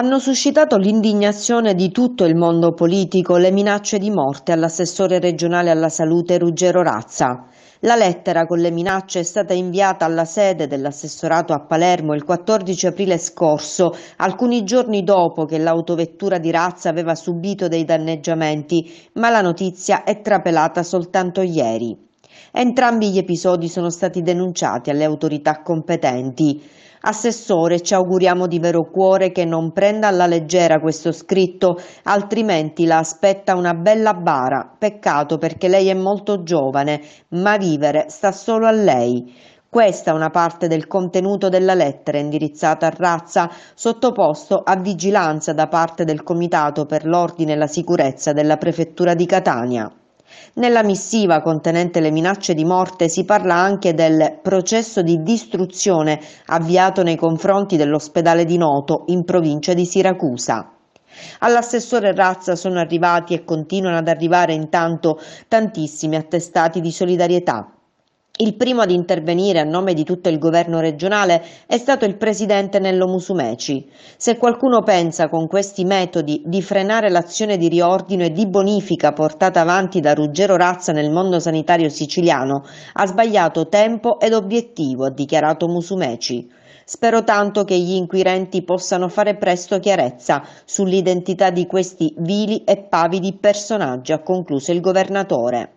Hanno suscitato l'indignazione di tutto il mondo politico le minacce di morte all'assessore regionale alla salute Ruggero Razza. La lettera con le minacce è stata inviata alla sede dell'assessorato a Palermo il 14 aprile scorso, alcuni giorni dopo che l'autovettura di Razza aveva subito dei danneggiamenti, ma la notizia è trapelata soltanto ieri. Entrambi gli episodi sono stati denunciati alle autorità competenti. Assessore, ci auguriamo di vero cuore che non prenda alla leggera questo scritto, altrimenti la aspetta una bella bara. Peccato perché lei è molto giovane, ma vivere sta solo a lei. Questa è una parte del contenuto della lettera indirizzata a Razza, sottoposto a vigilanza da parte del Comitato per l'Ordine e la Sicurezza della Prefettura di Catania. Nella missiva contenente le minacce di morte si parla anche del processo di distruzione avviato nei confronti dell'ospedale di Noto in provincia di Siracusa. All'assessore Razza sono arrivati e continuano ad arrivare intanto tantissimi attestati di solidarietà. Il primo ad intervenire a nome di tutto il governo regionale è stato il presidente Nello Musumeci. Se qualcuno pensa con questi metodi di frenare l'azione di riordino e di bonifica portata avanti da Ruggero Razza nel mondo sanitario siciliano, ha sbagliato tempo ed obiettivo, ha dichiarato Musumeci. Spero tanto che gli inquirenti possano fare presto chiarezza sull'identità di questi vili e pavidi personaggi, ha concluso il governatore.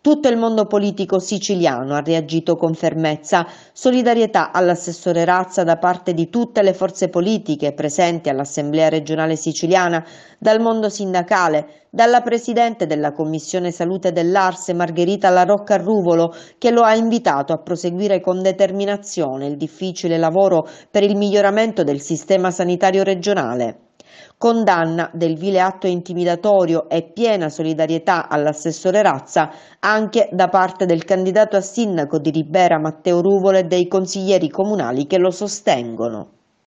Tutto il mondo politico siciliano ha reagito con fermezza, solidarietà all'assessore Razza da parte di tutte le forze politiche presenti all'Assemblea regionale siciliana, dal mondo sindacale, dalla Presidente della Commissione Salute dell'Arse Margherita La Larocca Ruvolo che lo ha invitato a proseguire con determinazione il difficile lavoro per il miglioramento del sistema sanitario regionale. Condanna del vile atto intimidatorio e piena solidarietà all'assessore Razza anche da parte del candidato a sindaco di Ribera Matteo Ruvole e dei consiglieri comunali che lo sostengono.